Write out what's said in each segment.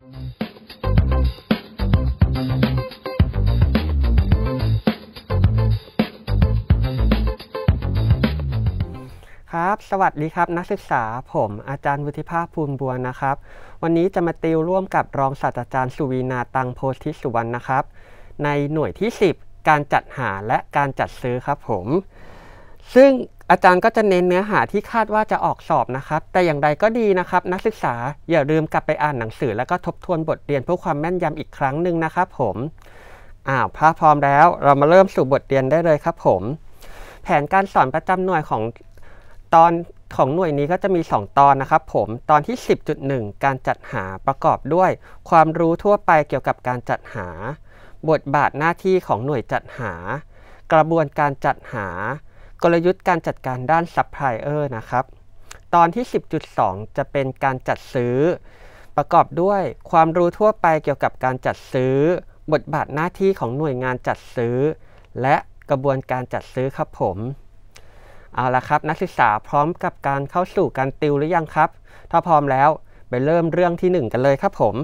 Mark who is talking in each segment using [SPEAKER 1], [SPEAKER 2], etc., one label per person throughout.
[SPEAKER 1] ครับ สวัสดีครับ นักศึกษาผม อาจารย์วุฒิภาพภูลบัวนะครับ วันนี้จะมาติวร่วมกับรองศาสตราจารย์สุวีนาตังโพธิสุวรรณนะครับ ในหน่วยที่ 10 การจัดหาและการจัดซื้อครับผม ซึ่งอาจารย์ก็จะเน้นเนื้อหาที่คาดว่าจะออกสอบนะครับ แต่อย่างใดก็ดีนะครับ นักศึกษาอย่าลืมกลับไปอ่านหนังสือ แล้วก็ทบทวนบทเรียนเพื่อความแม่นยำอีกครั้งหนึ่งนะครับผมอ้าวพรพร้อมแล้ว เรามาเริ่มสู่บทเรียนได้เลยครับผมแผนการสอนประจำหน่วยของตอนของหน่วยนี้ก็จะมี 2 ตอนนะครับผมตอนที่ 10.1 การจัดหาประกอบด้วย ความรู้ทั่วไปเกี่ยวกับการจัดหา บทบาทหน้าที่ของหน่วยจัดหา กระบวนการจัดหากลยุทธ์การจัดการด้านซัพพลายเออร์นะครับ ตอนที่ 10.2 จะเป็นการจัดซื้อ ประกอบด้วยความรู้ทั่วไปเกี่ยวกับการจัดซื้อ บทบาทหน้าที่ของหน่วยงานจัดซื้อ และกระบวนการจัดซื้อครับผมเอาละครับ นักศึกษาพร้อมกับการเข้าสู่การติวหรือยังครับ ถ้าพร้อมแล้ว ไปเริ่มเรื่องที่ 1 กันเลยครับผม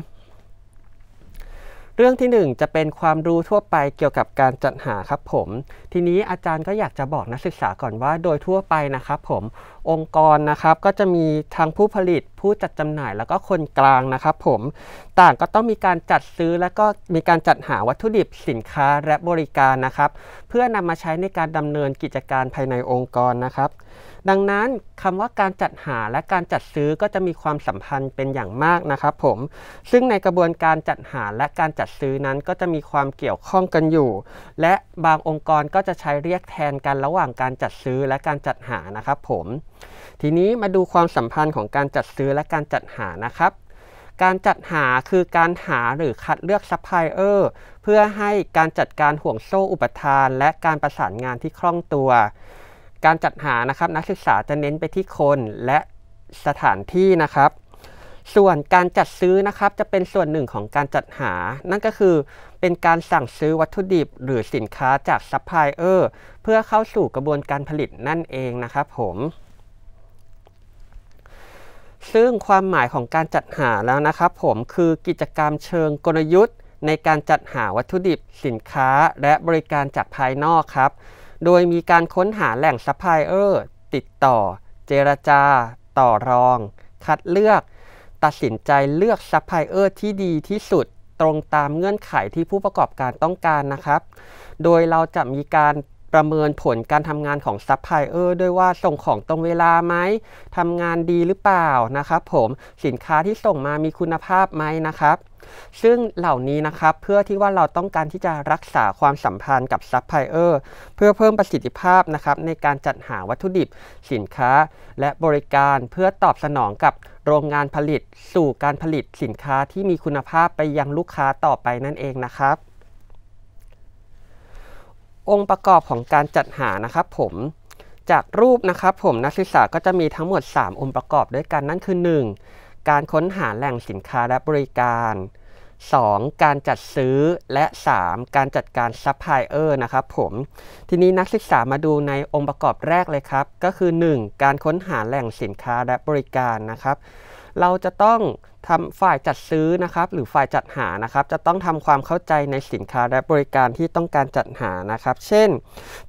[SPEAKER 1] เรื่องที่ 1 จะเป็นความรู้ทั่วไปเกี่ยวกับการจัดหาครับผม ทีนี้อาจารย์ก็อยากจะบอกนักศึกษาก่อนว่าโดยทั่วไปนะครับผมองค์กรนะครับก็จะมีทางผู้ผลิตผู้จัดจำหน่ายแล้วก็คนกลางนะครับ ผม ต่างก็ต้องมีการจัดซื้อ และก็มีการจัดหาวัตถุดิบ สินค้าและบริการนะครับ เพื่อนำมาใช้ในการดำเนินกิจการภายในองค์กรนะครับ ดังนั้นคำว่าการจัดหาและการจัดซื้อก็จะมีความสัมพันธ์เป็นอย่างมากนะครับผมซึ่งในกระบวนการจัดหาและการจัดซื้อนั้น ก็จะมีความเกี่ยวข้องกันอยู่ และบางองค์กรก็จะใช้เรียกแทนกันระหว่างการจัดซื้อและการจัดหานะครับ ผมทีนี้มาดูความสัมพันธ์ของการจัดซื้อและการจัดหานะครับ การจัดหาคือการหาหรือคัดเลือกซัพพลายเออร์เพื่อให้การจัดการห่วงโซ่อุปทาน และการประสานงานที่คล่องตัว การจัดหานะครับนักศึกษาจะเน้นไปที่คนและสถานที่นะครับ ส่วนการจัดซื้อนะครับ จะเป็นส่วนหนึ่งของการจัดหา นั่นก็คือเป็นการสั่งซื้อวัตถุดิบ หรือสินค้าจากซัพพลายเออร์เพื่อเข้าสู่กระบวนการผลิตนั่นเองนะครับ ผมซึ่งความหมายของการจัดหาแล้วนะครับ ผมคือกิจกรรมเชิงกลยุทธ์ ในการจัดหาวัตถุดิบสินค้าและบริการจากภายนอกครับ โดยมีการค้นหาแหล่งซัพพลายเออร์ติดต่อ เจรจา ต่อรอง คัดเลือกตัดสินใจเลือกซัพพลายเออร์ที่ดีที่สุดตรงตามเงื่อนไขที่ผู้ประกอบการต้องการนะครับ โดยเราจะมีการประเมินผลการทำงานของซัพพลายเออร์ด้วยว่าส่งของตรงเวลาไหมทำงานดีหรือเปล่านะครับผม สินค้าที่ส่งมามีคุณภาพไหมนะครับ ซึ่งเหล่านี้นะครับเพื่อที่ว่าเราต้องการที่จะรักษาความสัมพันธ์กับซัพพลายเออร์เพื่อเพิ่มประสิทธิภาพนะครับ ในการจัดหาวัตถุดิบสินค้า และบริการเพื่อตอบสนองกับโรงงานผลิต สู่การผลิตสินค้าที่มีคุณภาพไปยังลูกค้าต่อไปนั่นเองนะครับองค์ประกอบของการจัดหานะครับ ผมจากรูปนะครับผมนักศึกษาก็จะมีทั้งหมด 3 องค์ประกอบด้วยกันนั่นคือ 1. การค้นหาแหล่งสินค้าและบริการ 2. การจัดซื้อและ 3. การจัดการซัพพลายเออร์นะครับผมทีนี้นักศึกษามาดูในองค์ประกอบแรกเลยครับก็คือ 1. การค้นหาแหล่งสินค้าและบริการนะครับ เราจะต้องทำฝ่ายจัดซื้อนะครับหรือฝ่ายจัดหานะครับ จะต้องทำความเข้าใจในสินค้าและบริการที่ต้องการจัดหานะครับ เช่น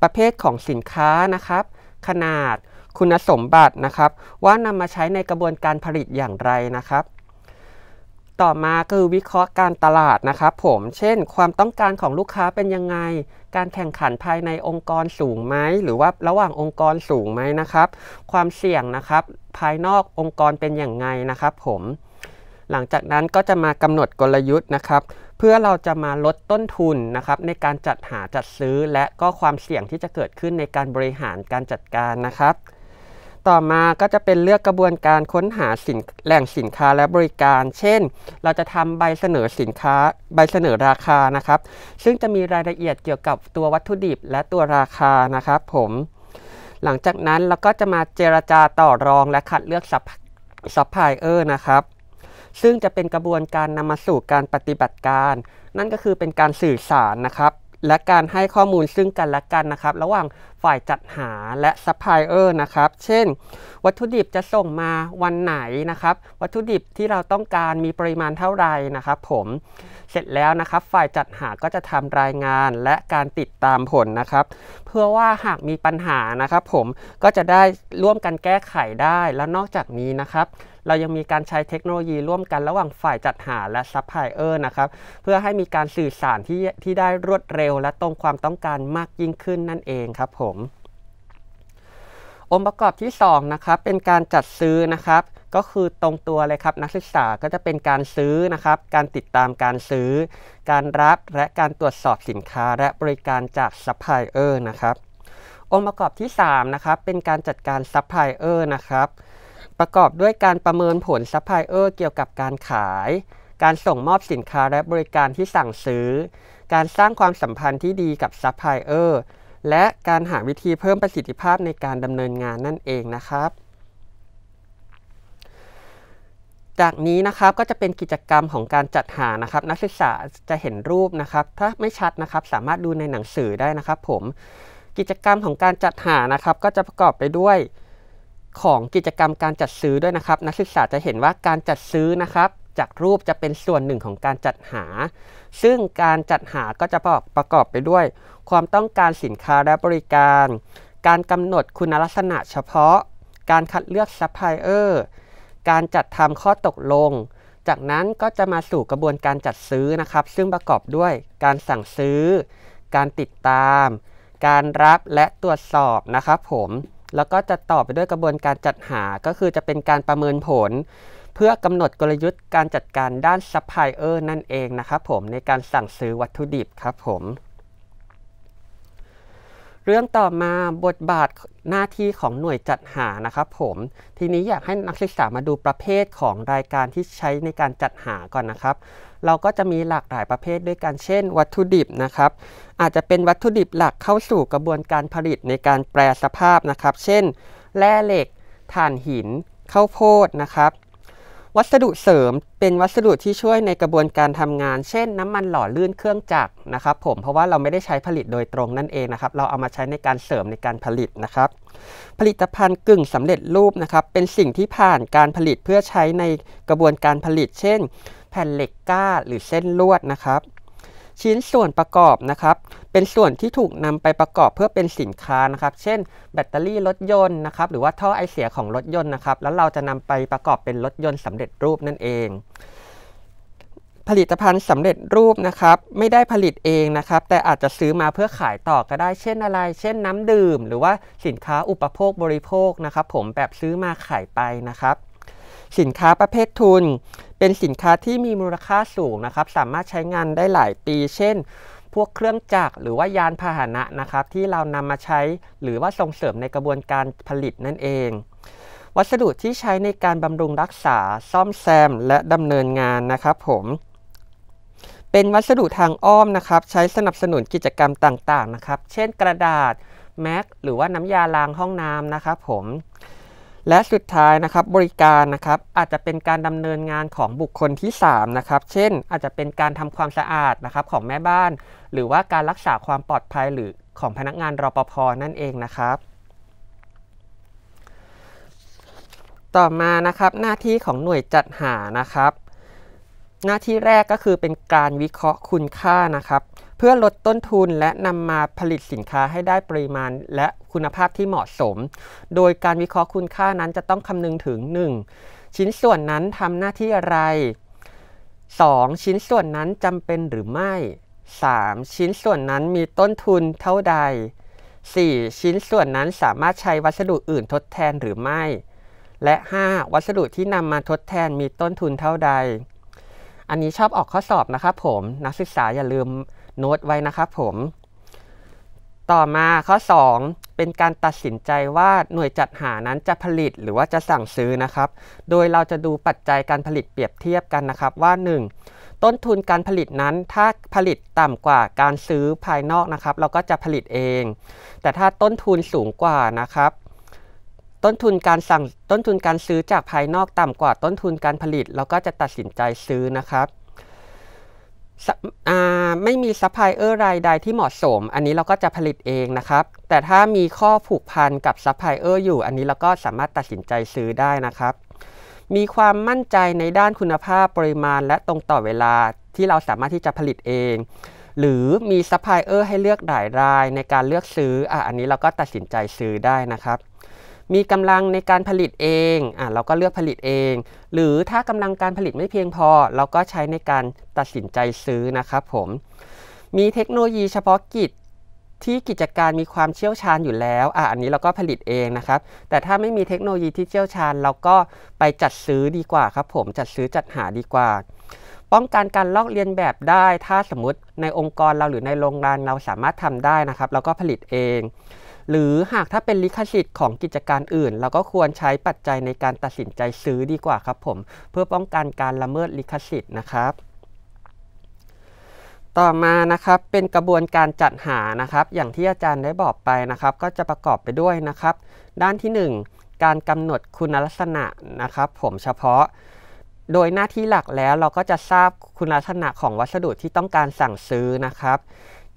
[SPEAKER 1] ประเภทของสินค้านะครับ ขนาดคุณสมบัตินะครับ ว่านำมาใช้ในกระบวนการผลิตอย่างไรนะครับ ต่อมาคือวิเคราะห์การตลาดนะครับผมเช่น ความต้องการของลูกค้าเป็นยังไงการแข่งขันภายในองค์กรสูงไหมหรือว่าระหว่างองค์กรสูงไหมนะครับ ความเสี่ยงนะครับ ภายนอกองค์กรเป็นอย่างไงนะครับ ผมหลังจากนั้นก็จะมากำหนดกลยุทธ์นะครับ เพื่อเราจะมาลดต้นทุนนะครับ ในการจัดหาจัดซื้อและก็ความเสี่ยงที่จะเกิดขึ้นในการบริหารการจัดการนะครับ ต่อมาก็จะเป็นเลือกกระบวนการค้นหาสินแหล่งสินค้าและบริการ เช่น เราจะทำใบเสนอสินค้าใบเสนอราคานะครับ ซึ่งจะมีรายละเอียดเกี่ยวกับตัววัตถุดิบและตัวราคานะครับ ผม หลังจากนั้นเราก็จะมาเจรจาต่อรอง และคัดเลือกซัพพลายเออร์นะครับซึ่งจะเป็นกระบวนการนำมาสู่การปฏิบัติการ นั่นก็คือเป็นการสื่อสารนะครับ และการให้ข้อมูลซึ่งกันและกันนะครับ ระหว่างฝ่ายจัดหาและซัพพลายเออร์นะครับ เช่นวัตถุดิบจะส่งมาวันไหนนะครับ วัตถุดิบที่เราต้องการมีปริมาณเท่าไหร่นะครับ ผมเสร็จแล้วนะครับ ฝ่ายจัดหาก็จะทำรายงานและการติดตามผลนะครับเพื่อว่าหากมีปัญหานะครับ ผมก็จะได้ร่วมกันแก้ไขได้แล้วนอกจากนี้นะครับเรายังมีการใช้เทคโนโลยีร่วมกันระหว่างฝ่ายจัดหาและซัพพลายเออร์นะครับ เพื่อให้มีการสื่อสารที่ที่ได้รวดเร็วและตรงความต้องการมากยิ่งขึ้นนั่นเองครับผม องค์ประกอบที่ 2 นะครับ เป็นการจัดซื้อนะครับ ก็คือตรงตัวเลยครับนักศึกษาก็จะเป็นการซื้อนะครับ การติดตามการซื้อ การรับและการตรวจสอบสินค้า และบริการจากซัพพลายเออร์นะครับ องค์ประกอบที่ 3 นะครับ เป็นการจัดการซัพพลายเออร์นะครับประกอบด้วยการประเมินผลซัพพลายเออร์เกี่ยวกับการขาย การส่งมอบสินค้าและบริการที่สั่งซื้อ การสร้างความสัมพันธ์ที่ดีกับซัพพลายเออร์ และการหาวิธีเพิ่มประสิทธิภาพในการดำเนินงานนั่นเองนะครับ จากนี้นะครับก็จะเป็นกิจกรรมของการจัดหานะครับ นักศึกษาจะเห็นรูปนะครับ ถ้าไม่ชัดนะครับสามารถดูในหนังสือได้นะครับ ผม กิจกรรมของการจัดหานะครับก็จะประกอบไปด้วยของกิจกรรมการจัดซื้อด้วยนะครับ นักศึกษาจะเห็นว่าการจัดซื้อนะครับ จากรูปจะเป็นส่วนหนึ่งของการจัดหา ซึ่งการจัดหาก็จะประกอบไปด้วย ความต้องการสินค้าและบริการ การกำหนดคุณลักษณะเฉพาะ การคัดเลือกซัพพลายเออร์การจัดทำข้อตกลง จากนั้นก็จะมาสู่กระบวนการจัดซื้อนะครับ ซึ่งประกอบด้วยการสั่งซื้อ การติดตาม การรับและตรวจสอบนะครับ ผมแล้วก็จะต่อไปด้วยกระบวนการจัดหา ก็คือจะเป็นการประเมินผล เพื่อกำหนดกลยุทธ์การจัดการด้านซัพพลายเออร์นั่นเองนะครับผมในการสั่งซื้อวัตถุดิบครับผมเรื่องต่อมาบทบาทหน้าที่ของหน่วยจัดหานะครับผม ทีนี้อยากให้นักศึกษามาดูประเภทของรายการที่ใช้ในการจัดหาก่อนนะครับ เราก็จะมีหลากหลายประเภทด้วยกันเช่นวัตถุดิบนะครับ อาจจะเป็นวัตถุดิบหลักเข้าสู่กระบวนการผลิตในการแปรสภาพนะครับ เช่น แร่เหล็กถ่านหินข้าวโพดนะครับวัสดุเสริมเป็นวัสดุที่ช่วยในกระบวนการทำงาน เช่น น้ำมันหล่อลื่นเครื่องจักรนะครับ ผม เพราะว่าเราไม่ได้ใช้ผลิตโดยตรงนั่นเองนะครับ เราเอามาใช้ในการเสริมในการผลิตนะครับ ผลิตภัณฑ์กึ่งสำเร็จรูปนะครับ เป็นสิ่งที่ผ่านการผลิตเพื่อใช้ในกระบวนการผลิต เช่น แผ่นเหล็กก้าหรือเส้นลวดนะครับชิ้นส่วนประกอบนะครับเป็นส่วนที่ถูกนำไปประกอบเพื่อเป็นสินค้านะครับเช่นแบตเตอรี่รถยนต์นะครับหรือว่าท่อไอเสียของรถยนต์นะครับแล้วเราจะนำไปประกอบเป็นรถยนต์สำเร็จรูปนั่นเอง ผลิตภัณฑ์สำเร็จรูปนะครับไม่ได้ผลิตเองนะครับแต่อาจจะซื้อมาเพื่อขายต่อก็ได้เช่นอะไร เช่นน้ำดื่ม หรือว่าสินค้าอุปโภคบริโภคนะครับ ผมแบบซื้อมาขายไปนะครับ สินค้าประเภททุนเป็นสินค้าที่มีมูลค่าสูงนะครับสามารถใช้งานได้หลายปี เช่น พวกเครื่องจักรหรือว่ายานพาหนะนะครับที่เรานำมาใช้หรือว่าส่งเสริมในกระบวนการผลิตนั่นเอง วัสดุที่ใช้ในการบำรุงรักษาซ่อมแซม และดำเนินงานนะครับ ผม เป็นวัสดุทางอ้อมนะครับใช้สนับสนุนกิจกรรมต่างๆนะครับ เช่นกระดาษแม็กหรือว่าน้ำยาล้างห้องน้ำนะครับผมและสุดท้ายนะครับบริการนะครับ อาจจะเป็นการดำเนินงานของบุคคลที่ 3 นะครับ เช่นอาจจะเป็นการทำความสะอาดนะครับของแม่บ้าน หรือว่าการรักษาความปลอดภัยหรือของพนักงานรปภนั่นเองนะครับ ต่อมานะครับหน้าที่ของหน่วยจัดหานะครับ หน้าที่แรกก็คือเป็นการวิเคราะห์คุณค่านะครับเพื่อลดต้นทุนและนำมาผลิตสินค้าให้ได้ปริมาณ และคุณภาพที่เหมาะสม โดยการวิเคราะห์คุณค่านั้นจะต้องคำนึงถึง 1. ชิ้นส่วนนั้นทำหน้าที่อะไร 2. ชิ้นส่วนนั้นจำเป็นหรือไม่ 3. ชิ้นส่วนนั้นมีต้นทุนเท่าใด 4. ชิ้นส่วนนั้นสามารถใช้วัสดุอื่นทดแทนหรือไม่ และ 5. วัสดุที่นำมาทดแทนมีต้นทุนเท่าใด อันนี้ชอบออกข้อสอบนะครับผม นักศึกษาอย่าลืมโน้ตไว้นะครับผม ต่อมาข้อ 2 เป็นการตัดสินใจว่าหน่วยจัดหานั้นจะผลิตหรือว่าจะสั่งซื้อนะครับ โดยเราจะดูปัจจัยการผลิตเปรียบเทียบกันนะครับว่า 1. ต้นทุนการผลิตนั้น ถ้าผลิตต่ำกว่าการซื้อภายนอกนะครับ เราก็จะผลิตเอง แต่ถ้าต้นทุนสูงกว่านะครับ ต้นทุนการสั่งต้นทุนการซื้อจากภายนอกต่ำกว่าต้นทุนการผลิต เราก็จะตัดสินใจซื้อนะครับไม่มีซัพพลายเออร์รายใดที่เหมาะสม อันนี้เราก็จะผลิตเองนะครับ แต่ถ้ามีข้อผูกพันกับซัพพลายเออร์อยู่ อันนี้เราก็สามารถตัดสินใจซื้อได้นะครับ มีความมั่นใจในด้านคุณภาพปริมาณและตรงต่อเวลาที่เราสามารถที่จะผลิตเอง หรือมีซัพพลายเออร์ให้เลือกหลายรายในการเลือกซื้อออันนี้เราก็ตัดสินใจซื้อได้นะครับมีกำลังในการผลิตเอง อ่ะเราก็เลือกผลิตเอง หรือถ้ากำลังการผลิตไม่เพียงพอ เราก็ใช้ในการตัดสินใจซื้อนะครับ ผม มีเทคโนโลยีเฉพาะกิจที่กิจการมีความเชี่ยวชาญอยู่แล้ว อ่ะอันนี้เราก็ผลิตเองนะครับ แต่ถ้าไม่มีเทคโนโลยีที่เชี่ยวชาญ เราก็ไปจัดซื้อดีกว่าครับ ผม จัดซื้อจัดหาดีกว่า ป้องกันการลอกเลียนแบบได้ ถ้าสมมติในองค์กรเราหรือในโรงงานเราสามารถทำได้นะครับ เราก็ผลิตเองหรือหากถ้าเป็นลิขสิทธิ์ของกิจการอื่น เราก็ควรใช้ปัจจัยในการตัดสินใจซื้อดีกว่าครับผมเพื่อป้องกันการละเมิดลิขสิทธิ์นะครับ ต่อมานะครับเป็นกระบวนการจัดหานะครับ อย่างที่อาจารย์ได้บอกไปนะครับ ก็จะประกอบไปด้วยนะครับ ด้านที่ 1 การกำหนดคุณลักษณะนะครับ ผมเฉพาะ โดยหน้าที่หลักแล้วเราก็จะทราบคุณลักษณะของวัสดุที่ต้องการสั่งซื้อนะครับ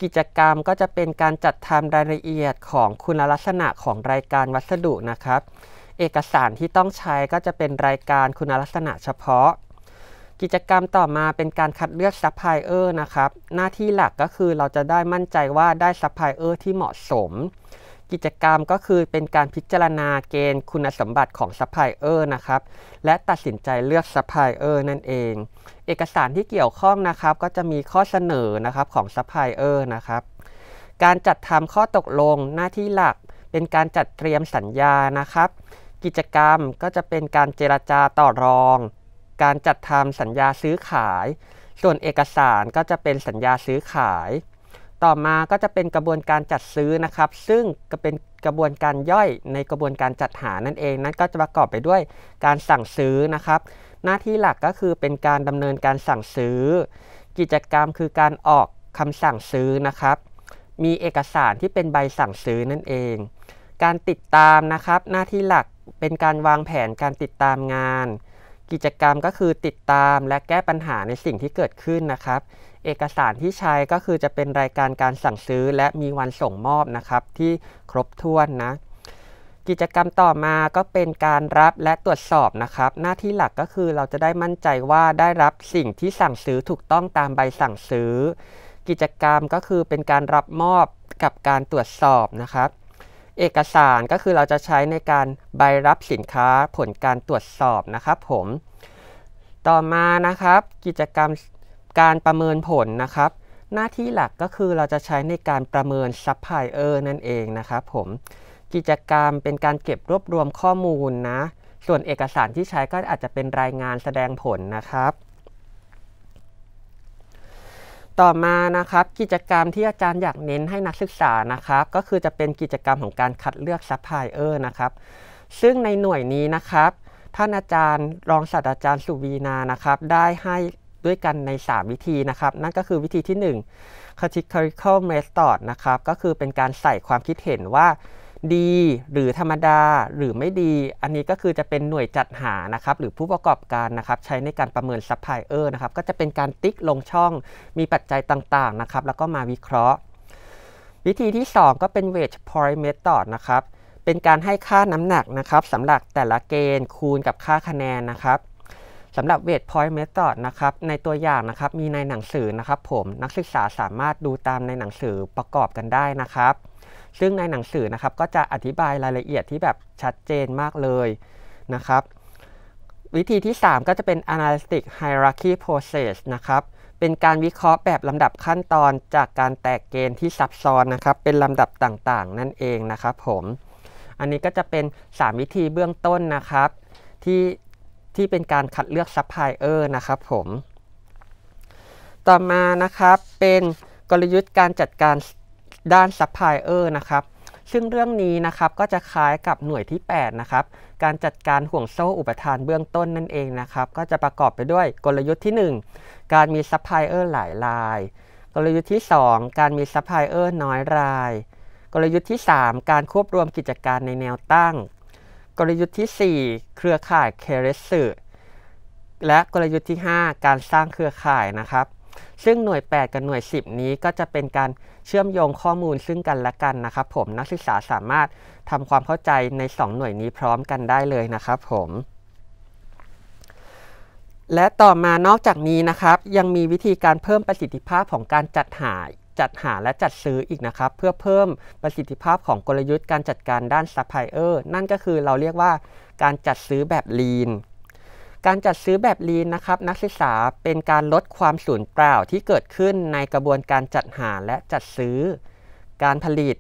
[SPEAKER 1] กิจกรรมก็จะเป็นการจัดทำรายละเอียดของคุณลักษณะของรายการวัสดุนะครับ เอกสารที่ต้องใช้ก็จะเป็นรายการคุณลักษณะเฉพาะ กิจกรรมต่อมาเป็นการคัดเลือกซัพพลายเออร์นะครับ หน้าที่หลักก็คือเราจะได้มั่นใจว่าได้ซัพพลายเออร์ที่เหมาะสมกิจกรรมก็คือเป็นการพิจารณาเกณฑ์คุณสมบัติของซัพพลายเออร์นะครับและตัดสินใจเลือกซัพพลายเออร์นั่นเอง เอกสารที่เกี่ยวข้องนะครับก็จะมีข้อเสนอนะครับของซัพพลายเออร์นะครับ การจัดทำข้อตกลงหน้าที่หลักเป็นการจัดเตรียมสัญญานะครับ กิจกรรมก็จะเป็นการเจรจาต่อรอง การจัดทำสัญญาซื้อขาย ส่วนเอกสารก็จะเป็นสัญญาซื้อขายต่อมาก็จะเป็นกระบวนการจัดซื้อนะครับ ซึ่งก็เป็นกระบวนการย่อยในกระบวนการจัดหานั่นเอง นั้นก็จะประกอบไปด้วยการสั่งซื้อนะครับ หน้าที่หลักก็คือเป็นการดำเนินการสั่งซื้อ กิจกรรมคือการออกคำสั่งซื้อนะครับ มีเอกสารที่เป็นใบสั่งซื้อนั่นเอง การติดตามนะครับ หน้าที่หลักเป็นการวางแผนการติดตามงานกิจกรรมก็คือติดตามและแก้ปัญหาในสิ่งที่เกิดขึ้นนะครับ เอกสารที่ใช้ก็คือจะเป็นรายการการสั่งซื้อ และมีวันส่งมอบนะครับ ที่ครบถ้วนนะ กิจกรรมต่อมาก็เป็นการรับและตรวจสอบนะครับ หน้าที่หลักก็คือเราจะได้มั่นใจว่าได้รับสิ่งที่สั่งซื้อถูกต้องตามใบสั่งซื้อ กิจกรรมก็คือเป็นการรับมอบกับการตรวจสอบนะครับเอกสารก็คือเราจะใช้ในการใบรับสินค้าผลการตรวจสอบนะครับผม ต่อมานะครับ กิจกรรมการประเมินผลนะครับ หน้าที่หลักก็คือเราจะใช้ในการประเมินซัพพลายเออร์นั่นเองนะครับ ผม กิจกรรมเป็นการเก็บรวบรวมข้อมูลนะ ส่วนเอกสารที่ใช้ก็อาจจะเป็นรายงานแสดงผลนะครับต่อมานะครับกิจกรรมที่อาจารย์อยากเน้นให้นักศึกษานะครับก็คือจะเป็นกิจกรรมของการคัดเลือกซัพพลายเออร์นะครับซึ่งในหน่วยนี้นะครับท่านอาจารย์รองศาสตราจารย์สุวีนานะครับได้ให้ด้วยกันใน 3 วิธีนะครับ นั่นก็คือวิธีที่1 critical method นะครับก็คือเป็นการใส่ความคิดเห็นว่าดี หรือธรรมดา หรือไม่ดี อันนี้ก็คือจะเป็นหน่วยจัดหานะครับ หรือผู้ประกอบการนะครับใช้ในการประเมินซัพพลายเออร์นะครับก็จะเป็นการติ๊กลงช่องมีปัจจัยต่างๆนะครับ แล้วก็มาวิเคราะห์ วิธีที่ 2 ก็เป็น wage point method นะครับ เป็นการให้ค่าน้ำหนักนะครับสำหรับแต่ละเกณฑ์ คูณกับค่าคะแนนนะครับสำหรับ w ว i g h t point method นะครับในตัวอย่างนะครับมีในหนังสือนะครับ ผมนักศึกษาสามารถดูตามในหนังสือประกอบกันได้นะครับซึ่งในหนังสือนะครับก็จะอธิบายรายละเอียดที่แบบชัดเจนมากเลยนะครับ วิธีที่ 3 ก็จะเป็น analytic hierarchy process นะครับเป็นการวิเคราะห์แบบลำดับขั้นตอนจากการแตกเกณฑ์ที่ซับซ้อนนะครับเป็นลำดับต่างๆ นั่นเองนะครับผมอันนี้ก็จะเป็น 3 วิธีเบื้องต้นนะครับที่ที่เป็นการคัดเลือกซัพพลายเออร์นะครับผมต่อมานะครับเป็นกลยุทธ์การจัดการด้านซัพพลายเออร์นะครับ ซึ่งเรื่องนี้นะครับก็จะคล้ายกับหน่วยที่8นะครับ การจัดการห่วงโซ่อุปทานเบื้องต้นนั่นเองนะครับ ก็จะประกอบไปด้วยกลยุทธ์ที่ 1 การมีซัพพลายเออร์หลายราย กลยุทธ์ที่ 2 การมีซัพพลายเออร์น้อยราย กลยุทธ์ที่ 3 การควบรวมกิจการในแนวตั้ง กลยุทธ์ที่ 4 เครือข่ายเคเรสซ์และกลยุทธ์ที่ 5 การสร้างเครือข่ายนะครับซึ่งหน่วย8กับหน่วย 10 นี้ก็จะเป็นการเชื่อมโยงข้อมูลซึ่งกันและกันนะครับ ผมนักศึกษาสามารถทำความเข้าใจใน 2 หน่วยนี้พร้อมกันได้เลยนะครับผมและต่อมานอกจากนี้นะครับยังมีวิธีการเพิ่มประสิทธิภาพของการจัดหา จัดหาและจัดซื้ออีกนะครับ เพื่อเพิ่มประสิทธิภาพของกลยุทธ์การจัดการด้านซัพพลายเออร์นั่นก็คือเราเรียกว่าการจัดซื้อแบบลีนการจัดซื้อแบบลีนนะครับนักศึกษาเป็นการลดความสูญเปล่าที่เกิดขึ้นในกระบวนการจัดหาและจัดซื้อ การผลิต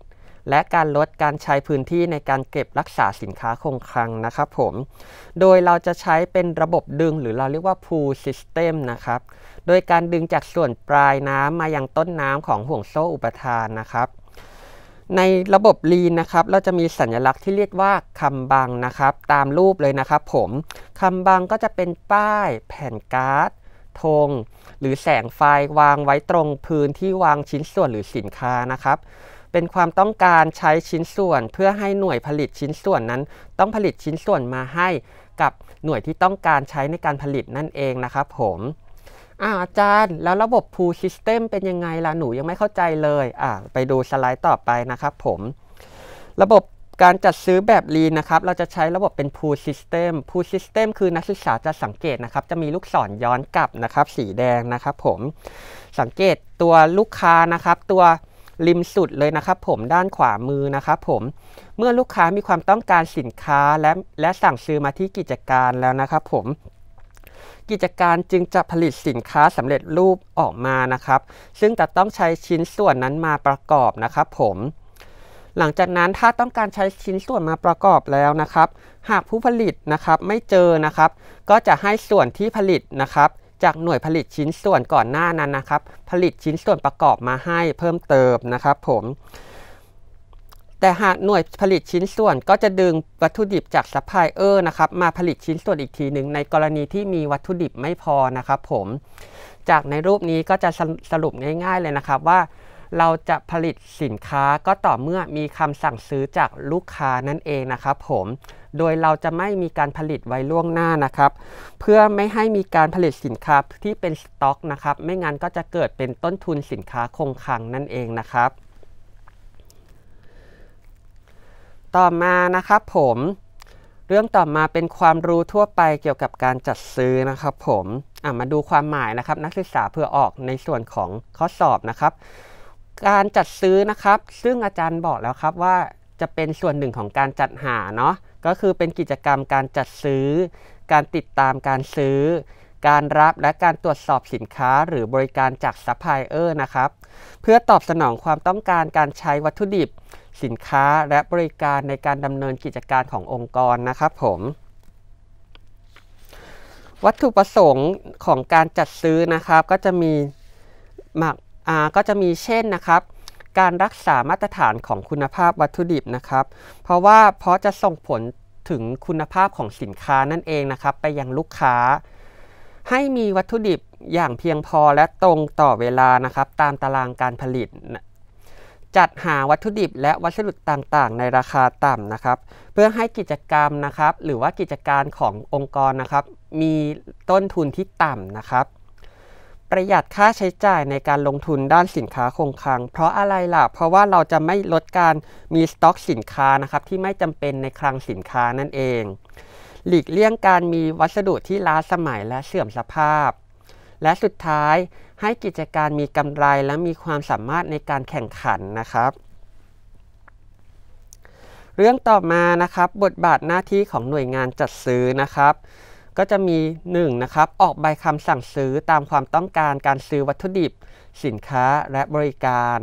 [SPEAKER 1] และการลดการใช้พื้นที่ในการเก็บรักษาสินค้าคงคลังนะครับผม โดยเราจะใช้เป็นระบบดึงหรือเราเรียกว่า pull system นะครับ โดยการดึงจากส่วนปลายน้ำมายังต้นน้ำของห่วงโซ่อุปทานนะครับในระบบลีนนะครับเราจะมีสัญลักษณ์ที่เรียกว่าคำบังนะครับ ตามรูปเลยนะครับ ผมคำบังก็จะเป็นป้าย แผ่นการ์ดธงหรือแสงไฟวางไว้ตรงพื้นที่วางชิ้นส่วนหรือสินค้านะครับ เป็นความต้องการใช้ชิ้นส่วนเพื่อให้หน่วยผลิตชิ้นส่วนนั้น ต้องผลิตชิ้นส่วนมาให้กับหน่วยที่ต้องการใช้ในการผลิตนั่นเองนะครับ ผมอาาจารย์แล้วระบบ pull system เป็นยังไงล่ะหนูยังไม่เข้าใจเลยอ่าไปดูสไลด์ต่อไปนะครับผม ระบบการจัดซื้อแบบ lean นะครับ เราจะใช้ระบบเป็น pull system pull system คือนักศึกษาจะสังเกตนะครับ จะมีลูกศรย้อนกลับนะครับ สีแดงนะครับผม สังเกตตัวลูกค้านะครับ ตัวริมสุดเลยนะครับ ผมด้านขวามือนะครับผมเมื่อลูกค้ามีความต้องการสินค้าและและสั่งซื้อมาที่กิจการแล้วนะครับ ผมกิจการจึงจะผลิตสินค้าสำเร็จรูปออกมานะครับ ซึ่งจะต้องใช้ชิ้นส่วนนั้นมาประกอบนะครับผมหลังจากนั้นถ้าต้องการใช้ชิ้นส่วนมาประกอบแล้วนะครับ หากผู้ผลิตนะครับไม่เจอนะครับ ก็จะให้ส่วนที่ผลิตนะครับจากหน่วยผลิตชิ้นส่วนก่อนหน้านั้นนะครับ ผลิตชิ้นส่วนประกอบมาให้เพิ่มเติมนะครับ ผมแต่หากหน่วยผลิตชิ้นส่วนก็จะดึงวัตถุดิบจากซัพพลายเออร์นะครับ มาผลิตชิ้นส่วนอีกทีหนึ่งในกรณีที่มีวัตถุดิบไม่พอนะครับผม จากในรูปนี้ก็จะสรุปง่ายๆเลยนะครับว่าเราจะผลิตสินค้าก็ต่อเมื่อมีคำสั่งซื้อจากลูกค้านั่นเองนะครับ ผม โดยเราจะไม่มีการผลิตไว้ล่วงหน้านะครับ เพื่อไม่ให้มีการผลิตสินค้าที่เป็นสต็อกนะครับ ไม่งั้นก็จะเกิดเป็นต้นทุนสินค้าคงคลังนั่นเองนะครับต่อมานะครับผมเรื่องต่อมาเป็นความรู้ทั่วไปเกี่ยวกับการจัดซื้อนะครับ ผมมาดูความหมายนะครับ นักศึกษาเพื่อออกในส่วนของข้อสอบนะครับ การจัดซื้อนะครับ ซึ่งอาจารย์บอกแล้วครับว่าจะเป็นส่วนหนึ่งของการจัดหาเนาะก็คือเป็นกิจกรรมการจัดซื้อ การติดตามการซื้อ การรับและการตรวจสอบสินค้าหรือบริการจากซัพพลายเออร์นะครับเพื่อตอบสนองความต้องการการใช้วัตถุดิบสินค้าและบริการในการดำเนินกิจการขององค์กรนะครับผมวัตถุประสงค์ของการจัดซื้อนะครับก็จะมีมักก็จะมีเช่นนะครับ การรักษามาตรฐานของคุณภาพวัตถุดิบนะครับ เพราะว่าเพราะจะส่งผลถึงคุณภาพของสินค้านั่นเองนะครับ ไปยังลูกค้า ให้มีวัตถุดิบอย่างเพียงพอและตรงต่อเวลานะครับตามตารางการผลิตจัดหาวัตถุดิบและวัสดุต่างๆ ในราคาต่ำนะครับ เพื่อให้กิจกรรมนะครับ หรือว่ากิจการขององค์กรนะครับ มีต้นทุนที่ต่ำนะครับ ประหยัดค่าใช้จ่ายในการลงทุนด้านสินค้าคงคลังเพราะอะไรล่ะเพราะว่าเราจะไม่ลดการมีสต็อกสินค้านะครับที่ไม่จำเป็นในคลังสินค้านั่นเอง หลีกเลี่ยงการมีวัสดุที่ล้าสมัยและเสื่อมสภาพ และสุดท้ายให้กิจการมีกำไรและมีความสามารถในการแข่งขันนะครับ เรื่องต่อมานะครับ บทบาทหน้าที่ของหน่วยงานจัดซื้อนะครับ ก็จะมี1นะครับออกใบคำสั่งซื้อตามความต้องการการซื้อวัตถุดิบ สินค้าและบริการ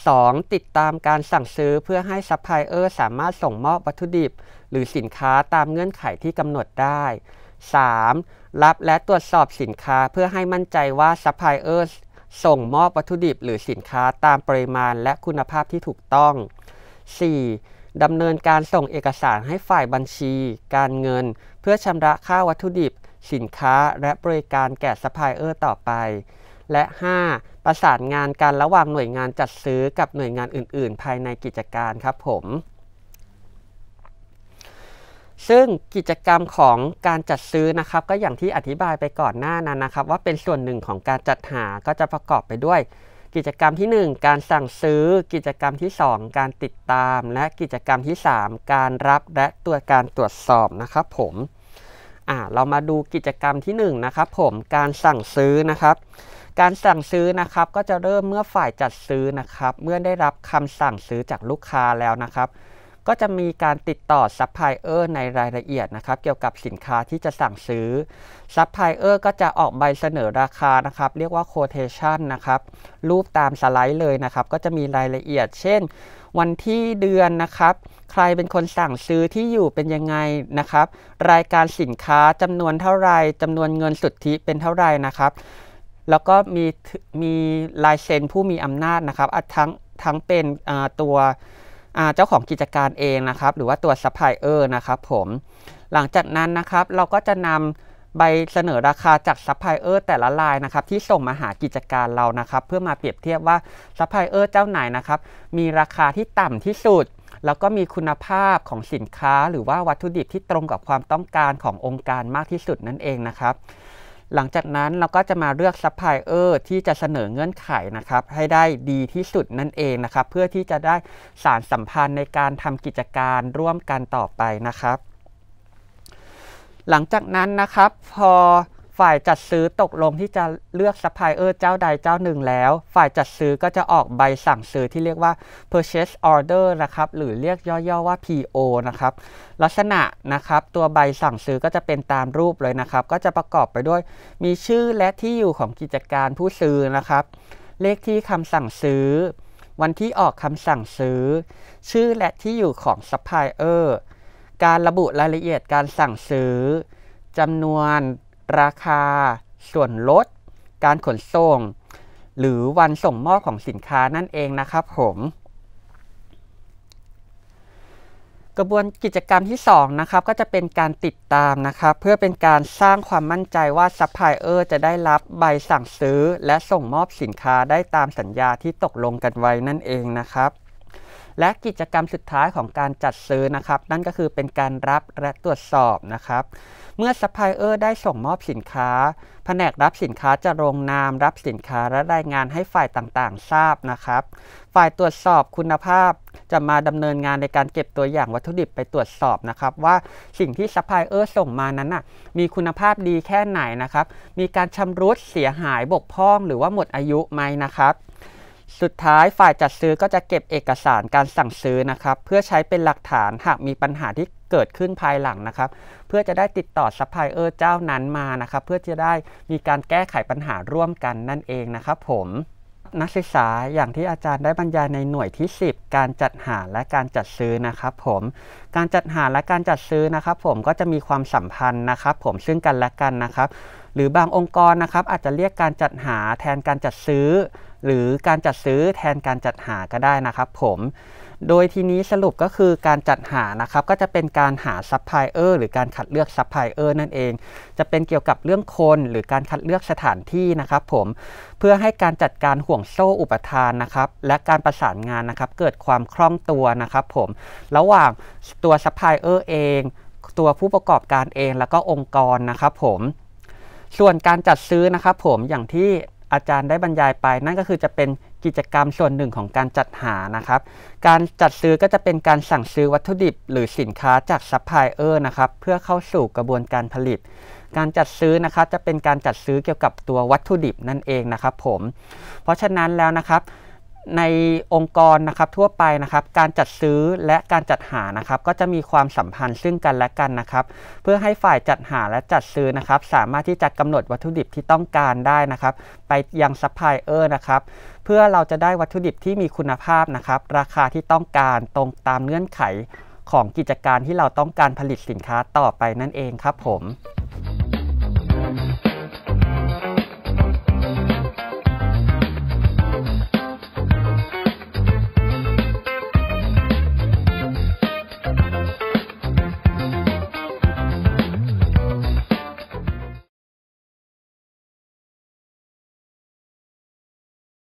[SPEAKER 1] 2. ติดตามการสั่งซื้อเพื่อให้ซัพพลายเออร์สามารถส่งมอบวัตถุดิบ หรือสินค้าตามเงื่อนไขที่กำหนดได้ 3. รับและตรวจสอบสินค้าเพื่อให้มั่นใจว่าซัพพลายเออร์ส่งมอบวัตถุดิบหรือสินค้าตามปริมาณและคุณภาพที่ถูกต้อง 4. ดำเนินการส่งเอกสารให้ฝ่ายบัญชี การเงินเพื่อชำระค่าวัตถุดิบ สินค้าและบริการแก่ซัพพลายเออร์ต่อไป และ 5. ประสานงานกันระหว่างหน่วยงานจัดซื้อกับหน่วยงานอื่นๆ ภายในกิจการครับผมซึ่งกิจกรรมของการจัดซื้อนะครับ ก็อย่างที่อธิบายไปก่อนหน้านั้นนะครับ ว่าเป็นส่วนหนึ่งของการจัดหาก็จะประกอบไปด้วย กิจกรรมที่ 1 การสั่งซื้อ กิจกรรมที่ 2 การติดตาม และกิจกรรมที่ 3 การรับและตัวการตรวจสอบนะครับ ผมอ่าเรามาดูกิจกรรมที่1นนะครับผมการสั่งซื้อนะครับ การสั่งซื้อนะครับ ก็จะเริ่มเมื่อฝ่ายจัดซื้อนะครับ เมื่อได้รับคำสั่งซื้อจากลูกค้าแล้วนะครับก็จะมีการติดต่อซัพพลายเออร์ในรายละเอียดนะครับ เกี่ยวกับสินค้าที่จะสั่งซื้อซัพพลายเออร์ก็จะออกใบเสนอราคานะครับเรียกว่าโคเทชันนะครับรูปตามสไลด์เลยนะครับ ก็จะมีรายละเอียด เช่น วันที่เดือนนะครับ ใครเป็นคนสั่งซื้อที่อยู่เป็นยังไงนะครับ รายการสินค้าจำนวนเท่าไรจำนวนเงินสุทธิเป็นเท่าไรนะครับ แล้วก็มีมีลายเซ็นผู้มีอำนาจนะครับทั้งทั้งเป็นตัวเจ้าของกิจการเองนะครับหรือว่าตัวซัพพลายเออร์นะครับผม หลังจากนั้นนะครับเราก็จะนำใบเสนอราคาจากซัพพลายเออร์แต่ละรายนะครับที่ส่งมาหากิจการเรานะครับ เพื่อมาเปรียบเทียบว่าซัพพลายเออร์เจ้าไหนนะครับมีราคาที่ต่ำที่สุด แล้วก็มีคุณภาพของสินค้าหรือว่าวัตถุดิบที่ตรงกับความต้องการขององค์การมากที่สุดนั่นเองนะครับหลังจากนั้นเราก็จะมาเลือกซัพพลายเออร์ที่จะเสนอเงื่อนไขนะครับ ให้ได้ดีที่สุดนั่นเองนะครับ เพื่อที่จะได้สารสัมพันธ์ในการทำกิจการร่วมกันต่อไปนะครับ หลังจากนั้นนะครับพอฝ่ายจัดซื้อตกลง ที่จะเลือกซัพพลายเออร์เจ้าใดเจ้าหนึ่งแล้ว ฝ่ายจัดซื้อก็จะออกใบสั่งซื้อที่เรียกว่า purchase order นะครับ หรือเรียกย่อๆว่า PO นะครับ ลักษณะนะครับ ตัวใบสั่งซื้อก็จะเป็นตามรูปเลยนะครับ ก็จะประกอบไปด้วย มีชื่อและที่อยู่ของกิจการผู้ซื้อนะครับ เลขที่คำสั่งซื้อ วันที่ออกคำสั่งซื้อ ชื่อและที่อยู่ของซัพพลายเออร์ การระบุรายละเอียดการสั่งซื้อจำนวนราคา ส่วนลด การขนส่ง หรือวันส่งมอบของสินค้านั่นเองนะครับผม กระบวนกิจกรรมที่ 2 นะครับ ก็จะเป็นการติดตามนะครับ เพื่อเป็นการสร้างความมั่นใจว่าซัพพลายเออร์จะได้รับใบสั่งซื้อ และส่งมอบสินค้าได้ตามสัญญาที่ตกลงกันไว้นั่นเองนะครับและกิจกรรมสุดท้ายของการจัดซื้อนะครับ นั่นก็คือเป็นการรับและตรวจสอบนะครับ เมื่อซัพพลายเออร์ได้ส่งมอบสินค้าแผนกรับสินค้าจะลงนามรับสินค้าและรายงานให้ฝ่ายต่างๆทราบนะครับ ฝ่ายตรวจสอบคุณภาพจะมาดำเนินงานในการเก็บตัวอย่างวัตถุดิบไปตรวจสอบนะครับ ว่าสิ่งที่ซัพพลายเออร์ส่งมานั้นนะมีคุณภาพดีแค่ไหนนะครับ มีการชำรุดเสียหายบกพร่อง หรือว่าหมดอายุไหมนะครับสุดท้ายฝ่ายจัดซื้อก็จะเก็บเอกสารการสั่งซื้อนะครับเพื่อใช้เป็นหลักฐานหากมีปัญหาที่เกิดขึ้นภายหลังนะครับ เพื่อจะได้ติดต่อซัพพลายเออร์เจ้านั้นมานะครับเพื่อจะได้มีการแก้ไขปัญหาร่วมกันนั่นเองนะครับ ผมนักศึกษาอย่างที่อาจารย์ได้บรรยายในหน่วยที่ 10 การจัดหาและการจัดซื้อนะครับ ผม การจัดหาและการจัดซื้อนะครับผมก็จะมีความสัมพันธ์นะครับผมซึ่งกันและกันนะครับ หรือบางองค์กรนะครับอาจจะเรียกการจัดหาแทนการจัดซื้อหรือการจัดซื้อแทนการจัดหาก็ได้นะครับผม โดยทีนี้สรุปก็คือการจัดหานะครับก็จะเป็นการหาซัพพลายเออร์หรือการคัดเลือกซัพพลายเออร์นั่นเอง จะเป็นเกี่ยวกับเรื่องคน หรือการคัดเลือกสถานที่นะครับ ผมเพื่อให้การจัดการห่วงโซ่ อุปทานนะครับ และการประสานงานนะครับ เกิดความคล่องตัวนะครับผมระหว่างตัวซัพพลายเออร์เอง ตัวผู้ประกอบการเองแล้วก็องค์กรนะครับ ผม ส่วนการจัดซื้อนะครับ ผมอย่างที่อาจารย์ได้บรรยายไป นั่นก็คือจะเป็นกิจกรรมส่วนหนึ่งของการจัดหานะครับ การจัดซื้อก็จะเป็นการสั่งซื้อวัตถุดิบหรือสินค้าจากซัพพลายเออร์นะครับ เพื่อเข้าสู่กระบวนการผลิต การจัดซื้อนะครับจะเป็นการจัดซื้อเกี่ยวกับตัววัตถุดิบนั่นเองนะครับ ผม เพราะฉะนั้นแล้วนะครับในองค์กรนะครับทั่วไปนะครับการจัดซื้อและการจัดหานะครับ ก็จะมีความสัมพันธ์ซึ่งกันและกันนะครับ เพื่อให้ฝ่ายจัดหาและจัดซื้อนะครับ สามารถที่จะกำหนดวัตถุดิบที่ต้องการได้นะครับไปยังซัพพลายเออร์นะครับเพื่อเราจะได้วัตถุดิบที่มีคุณภาพนะครับราคาที่ต้องการตรงตามเงื่อนไขของกิจการที่เราต้องการผลิตสินค้าต่อไปนั่นเองครับผม